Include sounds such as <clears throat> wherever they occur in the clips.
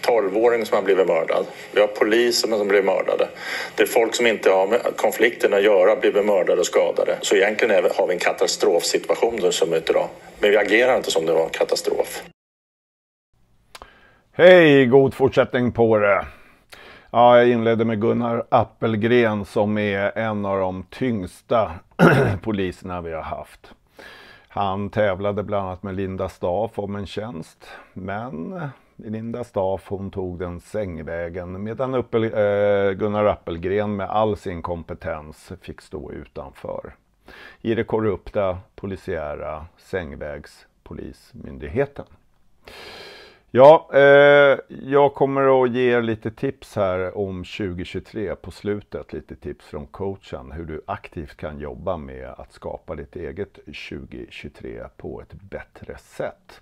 tolvåring som har blivit mördad. Vi har poliser som blir mördade. Det är folk som inte har med konflikten att göra blivit mördade och skadade. Så egentligen är, har vi en katastrofsituation som är idag. Men vi agerar inte som det var en katastrof. Hej, god fortsättning på det. Ja, jag inledde med Gunnar Appelgren som är en av de tyngsta <clears throat> poliserna vi har haft. Han tävlade bland annat med Linda Staaf om en tjänst, men Linda Staff hon tog den sängvägen medan Uppel, eh, Gunnar Appelgren med all sin kompetens fick stå utanför. I det korrupta polisiära sängvägspolismyndigheten. Ja, eh, jag kommer att ge er lite tips här om 2023 på slutet. Lite tips från coachen hur du aktivt kan jobba med att skapa ditt eget 2023 på ett bättre sätt.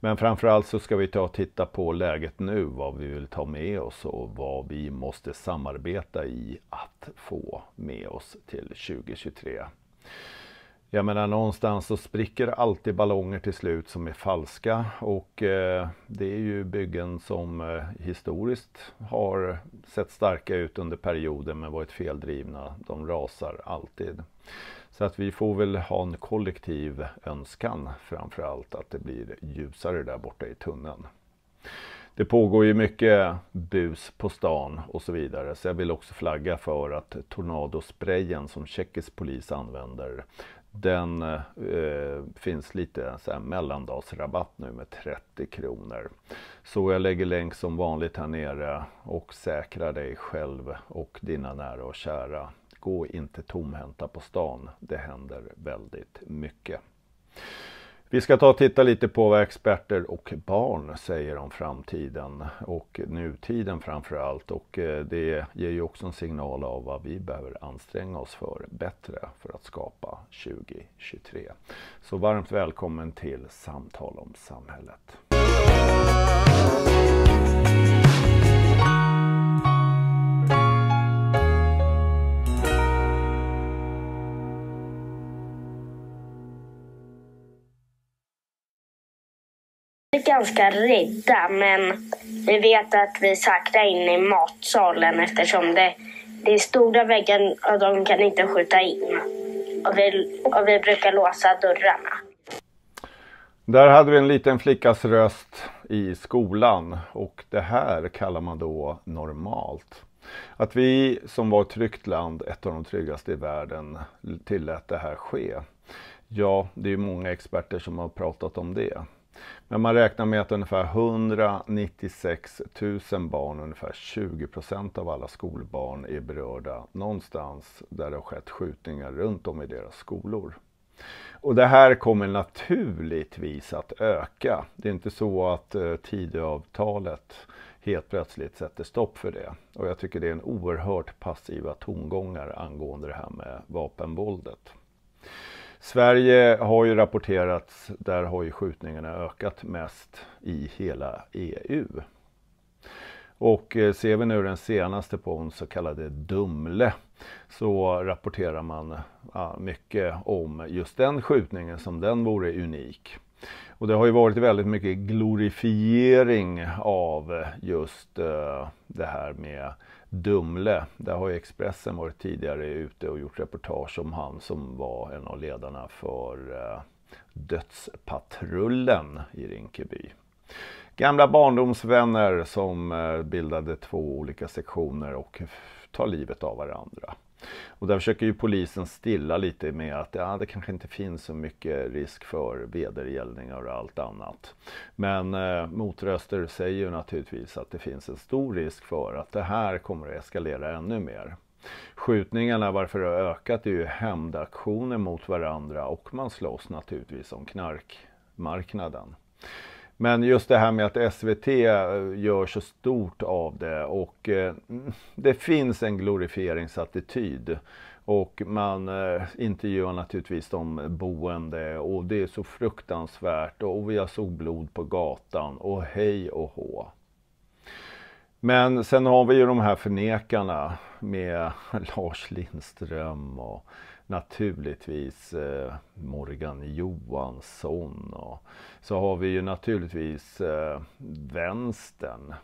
Men framförallt så ska vi ta och titta på läget nu, vad vi vill ta med oss och vad vi måste samarbeta i att få med oss till 2023. Jag menar någonstans så spricker alltid ballonger till slut som är falska och eh, det är ju byggen som eh, historiskt har sett starka ut under perioder men varit feldrivna. De rasar alltid. Så att vi får väl ha en kollektiv önskan framför allt att det blir ljusare där borta i tunneln. Det pågår ju mycket bus på stan och så vidare. Så jag vill också flagga för att tornadosprayen som tjeckisk polis använder, den eh, finns lite så här mellandagsrabatt nu med 30 kronor. Så jag lägger länk som vanligt här nere och säkra dig själv och dina nära och kära. Gå inte tomhänta på stan. Det händer väldigt mycket. Vi ska ta och titta lite på vad experter och barn säger om framtiden och nutiden framför allt. Och eh, det ger ju också en signal av vad vi behöver anstränga oss för bättre för att skapa 2023. Så varmt välkommen till Samtal om samhället. ganska rädda men vi vet att vi sakta in i matsalen eftersom det, det är stora väggar och de kan inte skjuta in. Och vi, och vi brukar låsa dörrarna. Där hade vi en liten flickas röst i skolan och det här kallar man då normalt. Att vi som var ett tryggt land, ett av de tryggaste i världen, tillät det här ske. Ja, det är många experter som har pratat om det. Men man räknar med att ungefär 196 000 barn, ungefär 20 procent av alla skolbarn är berörda någonstans där det har skett skjutningar runt om i deras skolor. Och det här kommer naturligtvis att öka. Det är inte så att eh, Tidöavtalet helt plötsligt sätter stopp för det. Och jag tycker det är en oerhört passiva tongångar angående det här med vapenvåldet. Sverige har ju rapporterats, där har ju skjutningarna ökat mest i hela EU. Och eh, ser vi nu den senaste på en så kallade Dumle så rapporterar man ja, mycket om just den skjutningen som den vore unik. Och det har ju varit väldigt mycket glorifiering av eh, just eh, det här med Dumle, där har ju Expressen varit tidigare ute och gjort reportage om han som var en av ledarna för eh, Dödspatrullen i Rinkeby. Gamla barndomsvänner som eh, bildade två olika sektioner och tar livet av varandra. Och där försöker ju polisen stilla lite med att ja, det kanske inte finns så mycket risk för vedergällningar och allt annat. Men eh, motröster säger ju naturligtvis att det finns en stor risk för att det här kommer att eskalera ännu mer. Skjutningarna, varför det har ökat, är ju hämndaktioner mot varandra och man slåss naturligtvis om knarkmarknaden. Men just det här med att SVT eh, gör så stort av det och eh, det finns en glorifieringsattityd. Och man eh, intervjuar naturligtvis de boende och det är så fruktansvärt och jag såg blod på gatan och hej och hå. Men sen har vi ju de här förnekarna med <laughs> Lars Lindström och naturligtvis eh, Morgan Johansson. Och så har vi ju naturligtvis eh, vänstern.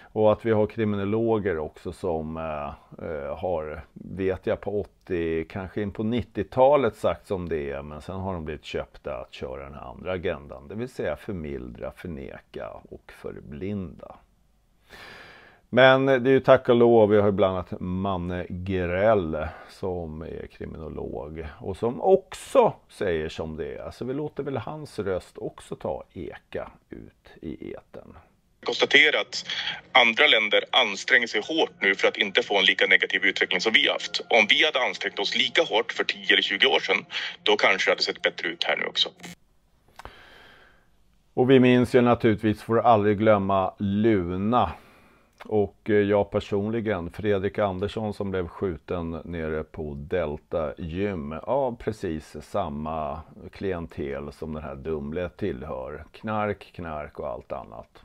Och att vi har kriminologer också som eh, eh har, vet jag på 80, kanske in på 90-talet sagt som det är. Men sen har de blivit köpta att köra den här andra agendan. Det vill säga förmildra, förneka och förblinda. Men det är ju tack och lov, vi har ju bland annat Manne Grell som är kriminolog och som också säger som det är. Så vi låter väl hans röst också ta eka ut i eten konstatera att andra länder anstränger sig hårt nu för att inte få en lika negativ utveckling som vi haft. Om vi hade ansträngt oss lika hårt för 10 eller 20 år sedan, då kanske det hade sett bättre ut här nu också. Och vi minns ju naturligtvis, får aldrig glömma Luna och eh, jag personligen, Fredrik Andersson som blev skjuten nere på Delta Gym av precis samma klientel som den här Dumle tillhör. Knark, knark och allt annat.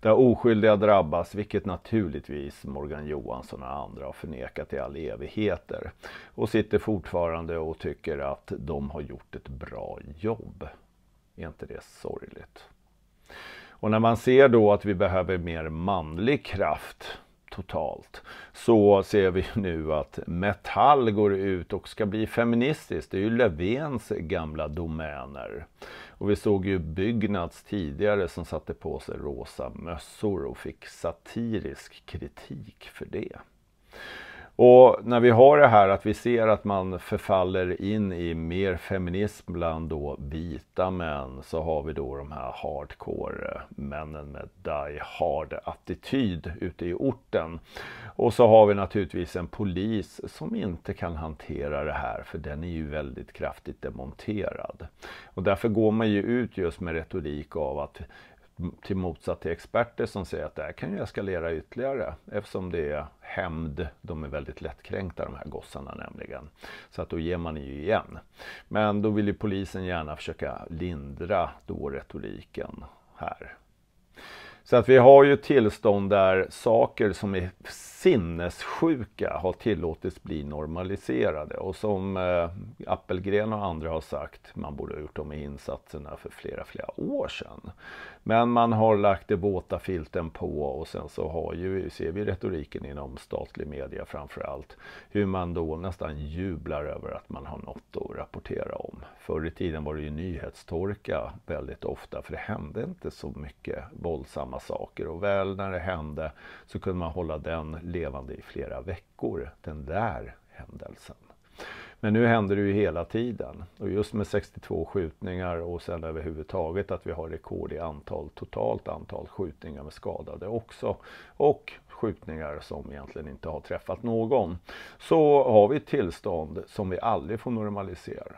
Där oskyldiga drabbas, vilket naturligtvis Morgan Johansson och andra har förnekat i all evigheter. Och sitter fortfarande och tycker att de har gjort ett bra jobb. Är inte det sorgligt? Och när man ser då att vi behöver mer manlig kraft totalt så ser vi nu att Metall går ut och ska bli feministiskt. Det är ju Löfvens gamla domäner. Och vi såg ju Byggnads tidigare som satte på sig rosa mössor och fick satirisk kritik för det. Och när vi har det här att vi ser att man förfaller in i mer feminism bland då vita män så har vi då de här hardcore männen med die hard attityd ute i orten. Och så har vi naturligtvis en polis som inte kan hantera det här för den är ju väldigt kraftigt demonterad. Och därför går man ju ut just med retorik av att till motsatt till experter som säger att det här kan ju eskalera ytterligare eftersom det är hämnd. De är väldigt lättkränkta de här gossarna nämligen. Så att då ger man ju igen. Men då vill ju polisen gärna försöka lindra då retoriken här. Så att vi har ju tillstånd där saker som är sinnessjuka har tillåtits bli normaliserade. Och som eh, Appelgren och andra har sagt, man borde ha gjort de insatserna för flera, flera år sedan. Men man har lagt de våta filten på och sen så har ju, ser vi retoriken inom statlig media framför allt, hur man då nästan jublar över att man har något att rapportera om. Förr i tiden var det ju nyhetstorka väldigt ofta, för det hände inte så mycket våldsamma saker och väl när det hände så kunde man hålla den levande i flera veckor, den där händelsen. Men nu händer det ju hela tiden. Och just med 62 skjutningar och sen överhuvudtaget att vi har rekord i antal, totalt antal skjutningar med skadade också. Och skjutningar som egentligen inte har träffat någon. Så har vi ett tillstånd som vi aldrig får normalisera.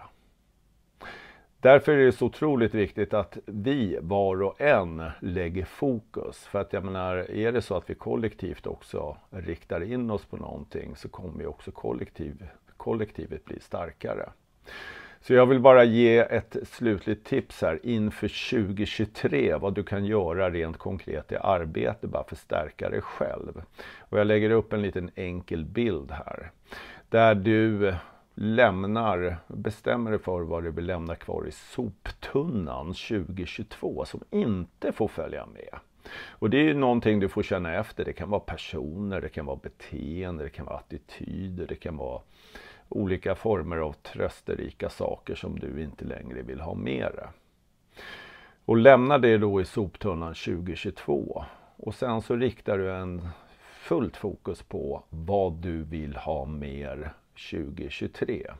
Därför är det så otroligt viktigt att vi var och en lägger fokus. För att jag menar, är det så att vi kollektivt också riktar in oss på någonting så kommer vi också kollektivt kollektivet blir starkare. Så jag vill bara ge ett slutligt tips här inför 2023 vad du kan göra rent konkret i arbete bara för att stärka dig själv. Och jag lägger upp en liten enkel bild här där du lämnar, bestämmer dig för vad du vill lämna kvar i soptunnan 2022 som inte får följa med. Och det är ju någonting du får känna efter. Det kan vara personer, det kan vara beteende, det kan vara attityder, det kan vara olika former av trösterika saker som du inte längre vill ha med dig. Och lämnar det då i soptunnan 2022. Och sen så riktar du en fullt fokus på vad du vill ha mer 2023.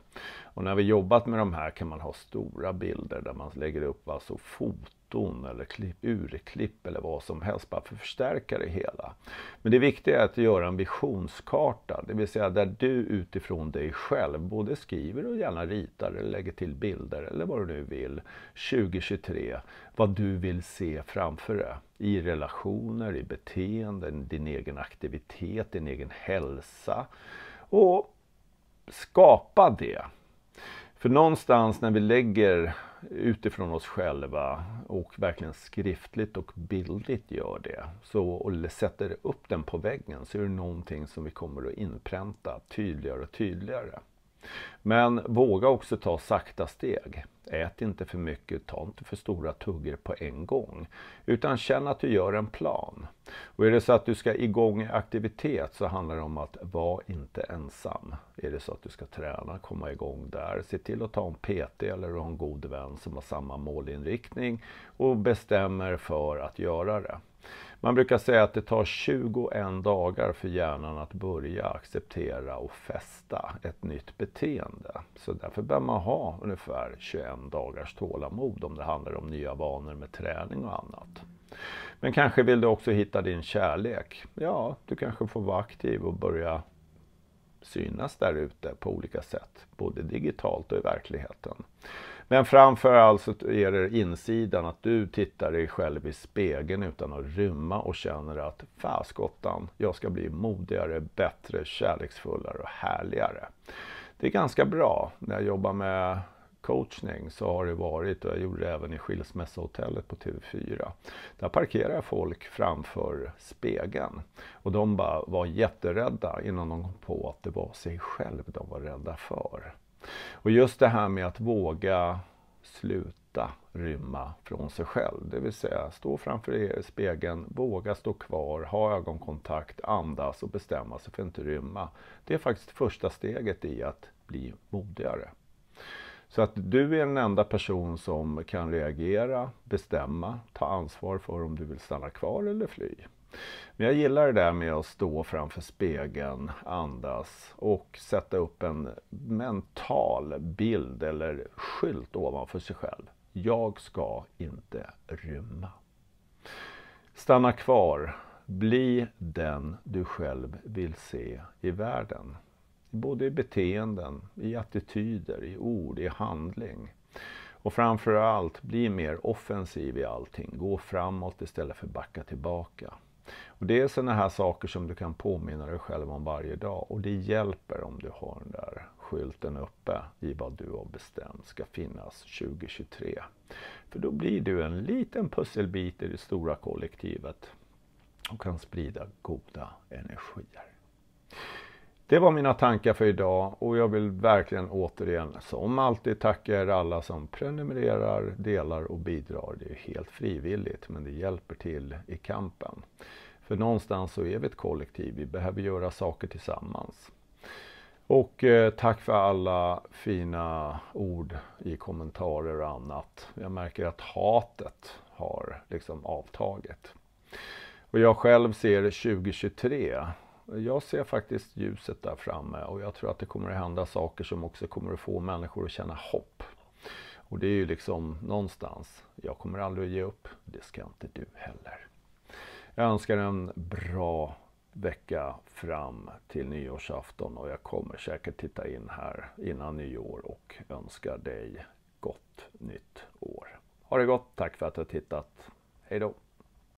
Och när vi jobbat med de här kan man ha stora bilder där man lägger upp alltså foton eller klipp, urklipp eller vad som helst bara för att förstärka det hela. Men det viktiga är att göra en visionskarta, det vill säga där du utifrån dig själv både skriver och gärna ritar eller lägger till bilder eller vad du nu vill 2023, vad du vill se framför dig i relationer, i beteenden, din egen aktivitet, din egen hälsa. Och skapa det för någonstans när vi lägger utifrån oss själva och verkligen skriftligt och bildligt gör det så, och sätter upp den på väggen så är det någonting som vi kommer att inpränta tydligare och tydligare. Men våga också ta sakta steg. Ät inte för mycket, ta inte för stora tuggor på en gång. Utan känn att du gör en plan. Och är det så att du ska igång i aktivitet så handlar det om att vara inte ensam. Är det så att du ska träna, komma igång där. Se till att ta en PT eller ha en god vän som har samma målinriktning och bestämmer för att göra det. Man brukar säga att det tar 21 dagar för hjärnan att börja acceptera och fästa ett nytt beteende. Så därför bör man ha ungefär 21 dagars tålamod om det handlar om nya vanor med träning och annat. Men kanske vill du också hitta din kärlek. Ja, du kanske får vara aktiv och börja synas där ute på olika sätt, både digitalt och i verkligheten. Men framför allt så är det insidan, att du tittar dig själv i spegeln utan att rymma och känner att faskottan, jag ska bli modigare, bättre, kärleksfullare och härligare. Det är ganska bra. När jag jobbar med coachning så har det varit, och jag gjorde det även i skilsmässohotellet på TV4. Där parkerar folk framför spegeln. Och de bara var jätterädda innan de kom på att det var sig själv de var rädda för. Och just det här med att våga sluta rymma från sig själv. Det vill säga stå framför e- spegeln, våga stå kvar, ha ögonkontakt, andas och bestämma sig för att inte rymma. Det är faktiskt första steget i att bli modigare. Så att du är den enda person som kan reagera, bestämma, ta ansvar för om du vill stanna kvar eller fly. Men jag gillar det där med att stå framför spegeln, andas och sätta upp en mental bild eller skylt ovanför sig själv. Jag ska inte rymma. Stanna kvar. Bli den du själv vill se i världen. Både i beteenden, i attityder, i ord, i handling. Och framför allt, bli mer offensiv i allting. Gå framåt istället för backa tillbaka. Och det är sådana här saker som du kan påminna dig själv om varje dag och det hjälper om du har den där skylten uppe i vad du har bestämt ska finnas 2023. För då blir du en liten pusselbit i det stora kollektivet och kan sprida goda energier. Det var mina tankar för idag och jag vill verkligen återigen som alltid tacka er alla som prenumererar, delar och bidrar. Det är helt frivilligt men det hjälper till i kampen. För någonstans så är vi ett kollektiv, vi behöver göra saker tillsammans. Och eh, tack för alla fina ord i kommentarer och annat. Jag märker att hatet har liksom avtagit. Och jag själv ser 2023 jag ser faktiskt ljuset där framme och jag tror att det kommer att hända saker som också kommer att få människor att känna hopp. Och det är ju liksom någonstans, jag kommer aldrig att ge upp. Det ska inte du heller. Jag önskar en bra vecka fram till nyårsafton och jag kommer säkert titta in här innan nyår och önskar dig gott nytt år. Ha det gott, tack för att du har tittat. Hejdå!